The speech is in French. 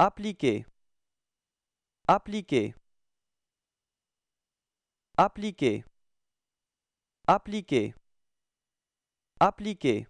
Appliquer. Appliquer. Appliquer. Appliquer. Appliquer.